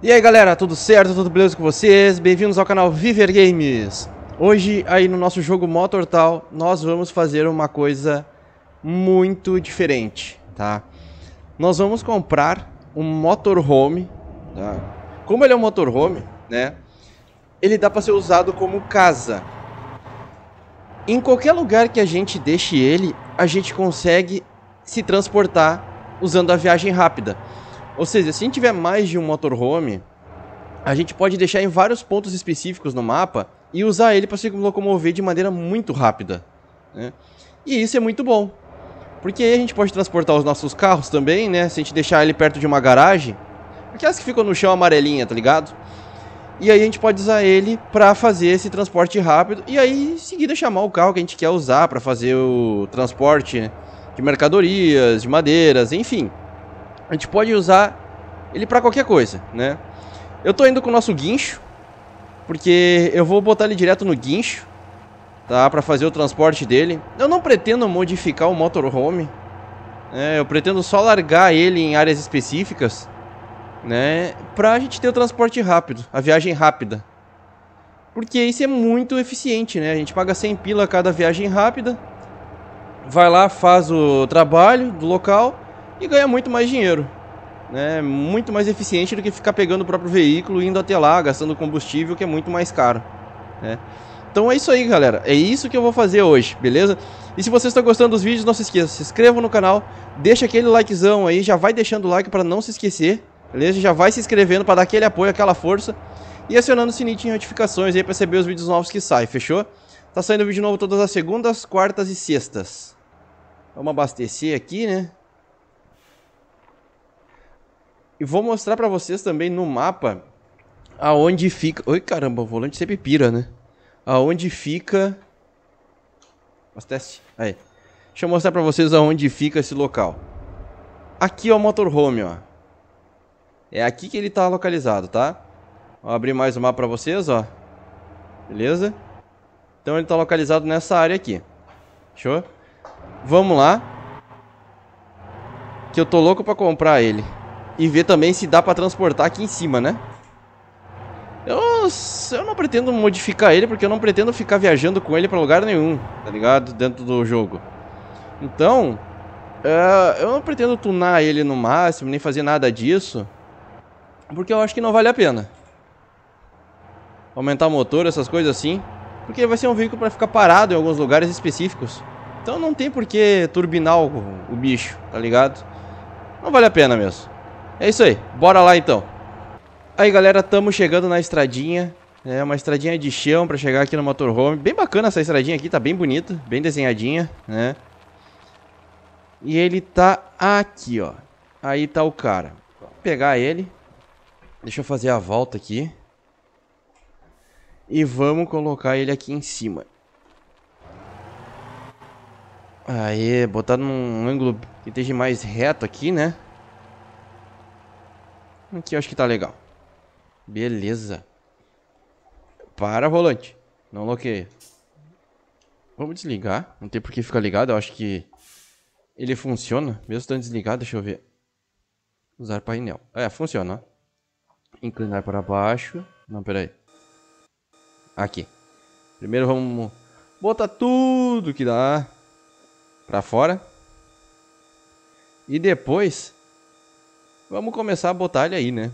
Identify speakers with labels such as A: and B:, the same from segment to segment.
A: E aí galera, tudo certo? Tudo beleza com vocês? Bem-vindos ao canal Viver Games! Hoje, aí no nosso jogo Motor nós vamos fazer uma coisa muito diferente, tá? Nós vamos comprar um motorhome, tá? Como ele é um motorhome, né? Ele dá para ser usado como casa. Em qualquer lugar que a gente deixe ele, a gente consegue se transportar usando a viagem rápida. Ou seja, se a gente tiver mais de um motorhome, a gente pode deixar em vários pontos específicos no mapa e usar ele para se locomover de maneira muito rápida. Né? E isso é muito bom, porque aí a gente pode transportar os nossos carros também, né? Se a gente deixar ele perto de uma garagem, aquelas que ficam no chão amarelinha, tá ligado? E aí a gente pode usar ele para fazer esse transporte rápido e aí em seguida chamar o carro que a gente quer usar para fazer o transporte de mercadorias, de madeiras, enfim a gente pode usar ele para qualquer coisa, né? Eu tô indo com o nosso guincho, porque eu vou botar ele direto no guincho, tá? Para fazer o transporte dele. Eu não pretendo modificar o motorhome, né? Eu pretendo só largar ele em áreas específicas, né? Pra gente ter o transporte rápido, a viagem rápida. Porque isso é muito eficiente, né? A gente paga 100 pila cada viagem rápida, vai lá, faz o trabalho do local e ganha muito mais dinheiro. Né? Muito mais eficiente do que ficar pegando o próprio veículo e indo até lá, gastando combustível, que é muito mais caro. Né? Então é isso aí, galera. É isso que eu vou fazer hoje, beleza? E se vocês estão gostando dos vídeos, não se esqueça, se inscrevam no canal, deixa aquele likezão aí, já vai deixando o like para não se esquecer, beleza? Já vai se inscrevendo para dar aquele apoio, aquela força e acionando o sininho de notificações aí para receber os vídeos novos que saem, fechou? Tá saindo vídeo novo todas as segundas, quartas e sextas. Vamos abastecer aqui, né? E vou mostrar para vocês também no mapa aonde fica... Oi, caramba, o volante sempre pira, né? Aonde fica... Faz teste. Aí. Deixa eu mostrar para vocês aonde fica esse local. Aqui é o motorhome, ó. É aqui que ele tá localizado, tá? Vou abrir mais o mapa para vocês, ó. Beleza? Então ele tá localizado nessa área aqui. Show? Vamos lá. Que eu tô louco para comprar ele. E ver também se dá pra transportar aqui em cima, né? Eu, eu não pretendo modificar ele, porque eu não pretendo ficar viajando com ele pra lugar nenhum, tá ligado? Dentro do jogo. Então, uh, eu não pretendo tunar ele no máximo, nem fazer nada disso. Porque eu acho que não vale a pena. Aumentar o motor, essas coisas assim. Porque vai ser um veículo pra ficar parado em alguns lugares específicos. Então não tem por que turbinar o, o bicho, tá ligado? Não vale a pena mesmo. É isso aí, bora lá então. Aí galera, estamos chegando na estradinha. É uma estradinha de chão para chegar aqui no motorhome. Bem bacana essa estradinha aqui, tá bem bonita, bem desenhadinha, né? E ele tá aqui, ó. Aí tá o cara. Vou pegar ele. Deixa eu fazer a volta aqui. E vamos colocar ele aqui em cima. Aí, botar num ângulo que esteja mais reto aqui, né? Aqui eu acho que tá legal. Beleza. Para, volante. Não bloqueia. Vamos desligar. Não tem por que ficar ligado. Eu acho que ele funciona. Mesmo estando desligado, deixa eu ver. Usar painel. É, funciona. Inclinar para baixo. Não, peraí. Aqui. Primeiro vamos botar tudo que dá para fora. E depois Vamos começar a botar ele aí, né?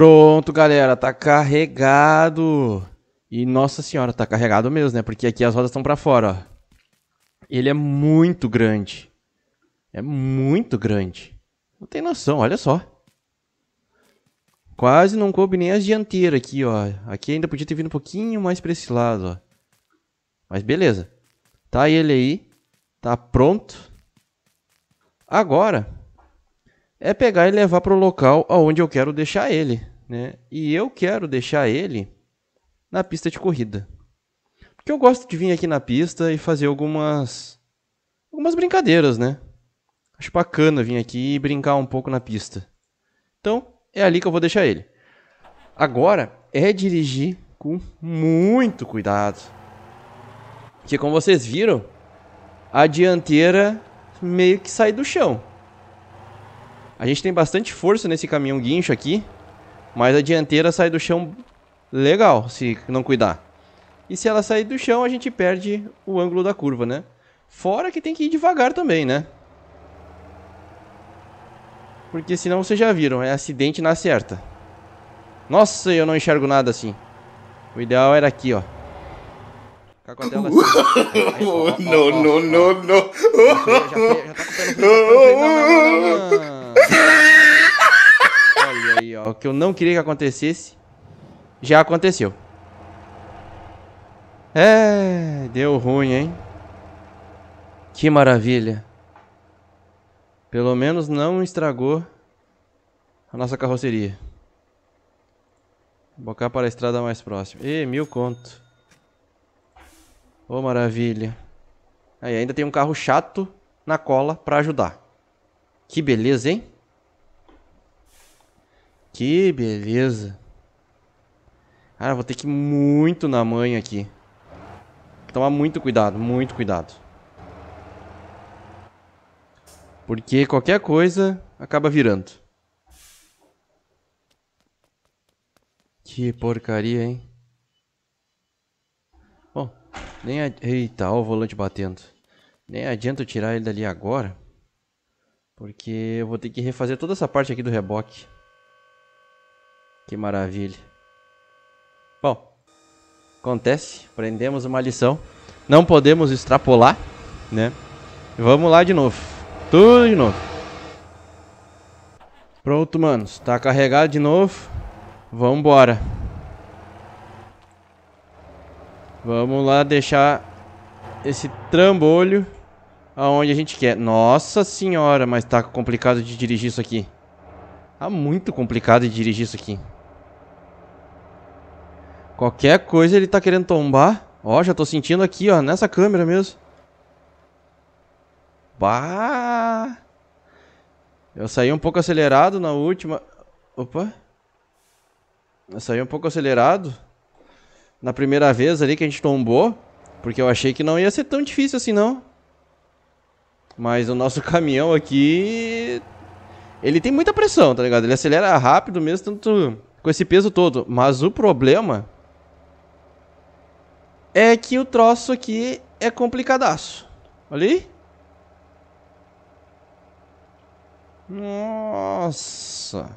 A: Pronto, galera, tá carregado. E nossa senhora, tá carregado mesmo, né? Porque aqui as rodas estão para fora, ó. Ele é muito grande. É muito grande. Não tem noção, olha só. Quase não coube nem as dianteiras aqui, ó. Aqui ainda podia ter vindo um pouquinho mais pra esse lado, ó. Mas beleza. Tá ele aí. Tá pronto. Agora é pegar e levar pro local aonde eu quero deixar ele. Né? E eu quero deixar ele na pista de corrida. Porque eu gosto de vir aqui na pista e fazer algumas algumas brincadeiras, né? Acho bacana vir aqui e brincar um pouco na pista. Então, é ali que eu vou deixar ele. Agora é dirigir com muito cuidado. Porque como vocês viram, a dianteira meio que sai do chão. A gente tem bastante força nesse caminhão guincho aqui. Mas a dianteira sai do chão legal, se não cuidar. E se ela sair do chão, a gente perde o ângulo da curva, né? Fora que tem que ir devagar também, né? Porque senão vocês já viram, é acidente na certa. Nossa, eu não enxergo nada assim. O ideal era aqui, ó. Ficar com a tela assim. Não, não, não, não. Já tá com o pé no ó. O que eu não queria que acontecesse, já aconteceu. É, deu ruim, hein? Que maravilha. Pelo menos não estragou a nossa carroceria. Bocar para a estrada mais próxima. E mil conto. Oh, maravilha. Aí ainda tem um carro chato na cola para ajudar. Que beleza, hein? Que beleza. Cara, vou ter que ir muito na manha aqui. Tomar muito cuidado, muito cuidado. Porque qualquer coisa acaba virando. Que porcaria, hein? Bom, nem a... Eita, olha o volante batendo. Nem adianta eu tirar ele dali agora. Porque eu vou ter que refazer toda essa parte aqui do reboque. Que maravilha. Bom, acontece, aprendemos uma lição. Não podemos extrapolar, né? Vamos lá de novo. Tudo de novo. Pronto, manos. Tá carregado de novo. Vambora. Vamos lá deixar esse trambolho aonde a gente quer. Nossa senhora, mas tá complicado de dirigir isso aqui. Tá muito complicado de dirigir isso aqui. Qualquer coisa ele tá querendo tombar. Ó, já tô sentindo aqui, ó, nessa câmera mesmo. Bah! Eu saí um pouco acelerado na última. Opa! Eu saí um pouco acelerado na primeira vez ali que a gente tombou, porque eu achei que não ia ser tão difícil assim não. Mas o nosso caminhão aqui ele tem muita pressão, tá ligado? Ele acelera rápido mesmo tanto com esse peso todo, mas o problema é que o troço aqui é complicadaço. Ali? Nossa.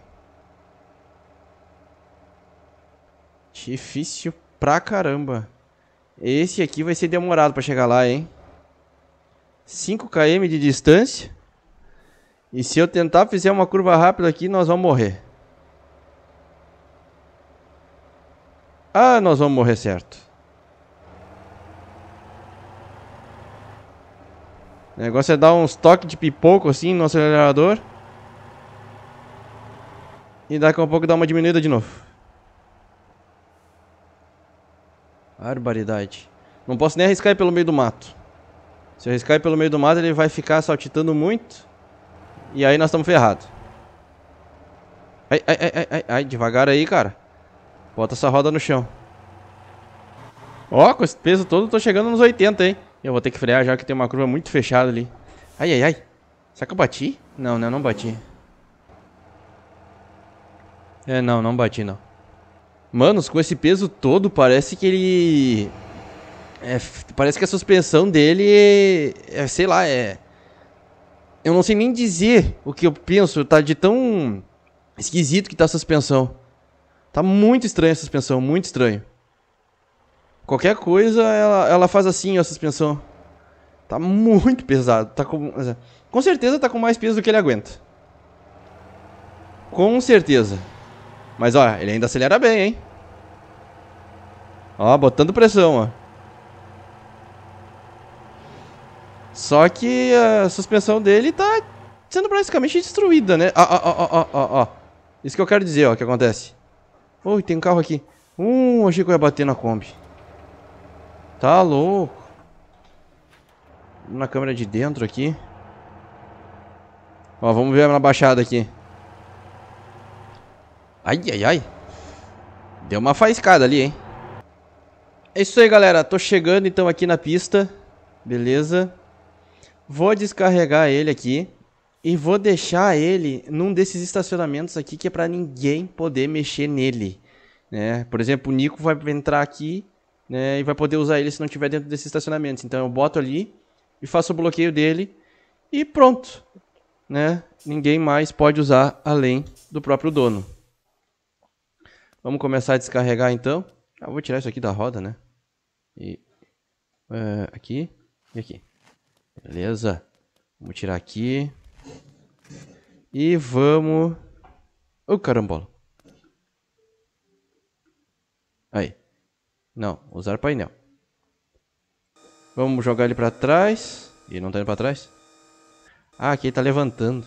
A: Difícil pra caramba. Esse aqui vai ser demorado pra chegar lá, hein? 5 km de distância. E se eu tentar fazer uma curva rápida aqui, nós vamos morrer. Ah, nós vamos morrer certo. O negócio é dar uns toques de pipoco assim no acelerador. E daqui a um pouco dar uma diminuída de novo. Barbaridade. Não posso nem arriscar pelo meio do mato. Se eu arriscar pelo meio do mato, ele vai ficar saltitando muito. E aí nós estamos ferrados. Ai, ai, ai, ai, ai, devagar aí, cara. Bota essa roda no chão. Ó, com esse peso todo, eu tô chegando nos 80, hein. Eu vou ter que frear já que tem uma curva muito fechada ali. Ai, ai, ai. Será que eu bati? Não, não, né? não bati. É, não, não bati, não. Manos, com esse peso todo, parece que ele... É, parece que a suspensão dele é, é, sei lá, é... Eu não sei nem dizer o que eu penso, tá de tão esquisito que tá a suspensão. Tá muito estranha a suspensão, muito estranho. Qualquer coisa, ela, ela faz assim, ó, a suspensão. Tá muito pesado. Tá com, com certeza tá com mais peso do que ele aguenta. Com certeza. Mas, ó, ele ainda acelera bem, hein? Ó, botando pressão, ó. Só que a suspensão dele tá sendo praticamente destruída, né? Ó, ó, ó, ó, ó, Isso que eu quero dizer, ó, que acontece. Ui, tem um carro aqui. Hum, achei que eu ia bater na Kombi. Tá louco. Na câmera de dentro aqui. Ó, vamos ver na baixada aqui. Ai, ai, ai. Deu uma faiscada ali, hein? É isso aí, galera. Tô chegando, então, aqui na pista. Beleza? Vou descarregar ele aqui. E vou deixar ele num desses estacionamentos aqui que é pra ninguém poder mexer nele. Né? Por exemplo, o Nico vai entrar aqui né, e vai poder usar ele se não tiver dentro desse estacionamento Então eu boto ali e faço o bloqueio dele e pronto, né? Ninguém mais pode usar além do próprio dono. Vamos começar a descarregar então. Ah, vou tirar isso aqui da roda, né? E é, aqui e aqui. Beleza. Vamos tirar aqui. E vamos... Ô, oh, carambola. Aí. Não, usar painel. Vamos jogar ele pra trás. E não tá indo pra trás? Ah, aqui ele tá levantando.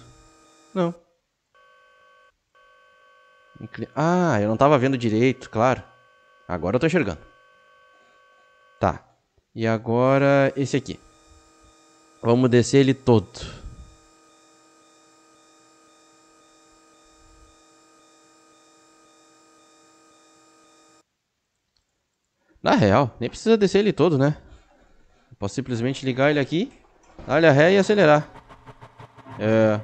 A: Não. Ah, eu não tava vendo direito, claro. Agora eu tô enxergando. Tá. E agora esse aqui. Vamos descer ele todo. Na real, nem precisa descer ele todo, né? Eu posso simplesmente ligar ele aqui, dar a ré e acelerar. É,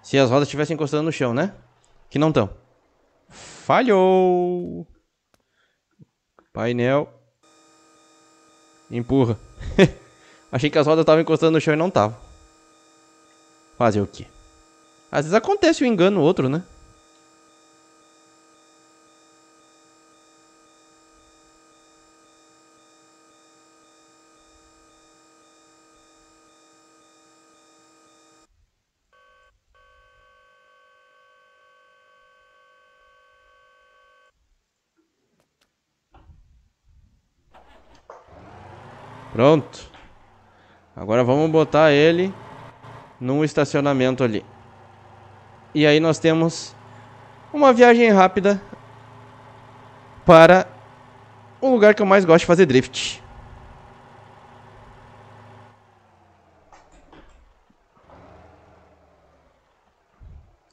A: se as rodas estivessem encostando no chão, né? Que não estão. Falhou! Painel. Empurra. Achei que as rodas estavam encostando no chão e não estavam. Fazer o quê? Às vezes acontece um engano outro, né? Pronto. Agora vamos botar ele num estacionamento ali. E aí nós temos uma viagem rápida para o lugar que eu mais gosto de fazer drift.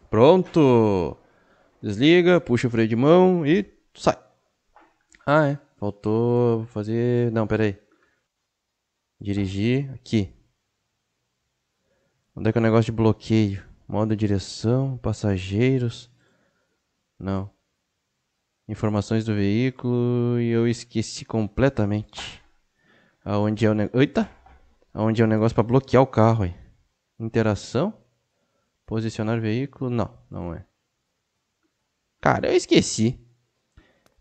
A: Pronto. Desliga, puxa o freio de mão e sai. Ah, é. Faltou fazer... Não, peraí. Dirigir aqui. Onde é que é o negócio de bloqueio? Modo direção, passageiros. Não. Informações do veículo e eu esqueci completamente. Aonde é o negócio. Eita! Aonde é o negócio para bloquear o carro aí? Interação? Posicionar veículo? Não, não é. Cara, eu esqueci.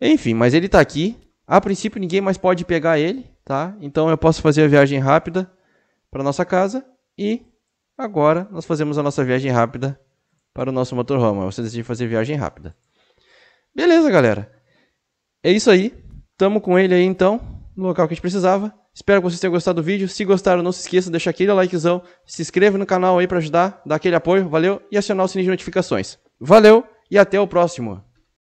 A: Enfim, mas ele tá aqui. A princípio ninguém mais pode pegar ele tá? Então eu posso fazer a viagem rápida para nossa casa e agora nós fazemos a nossa viagem rápida para o nosso motorhome. Você decide fazer viagem rápida. Beleza, galera. É isso aí. Tamo com ele aí então, no local que a gente precisava. Espero que vocês tenham gostado do vídeo. Se gostaram, não se esqueça de deixar aquele likezão, se inscreve no canal aí para ajudar, dar aquele apoio, valeu, e acionar o sininho de notificações. Valeu e até o próximo.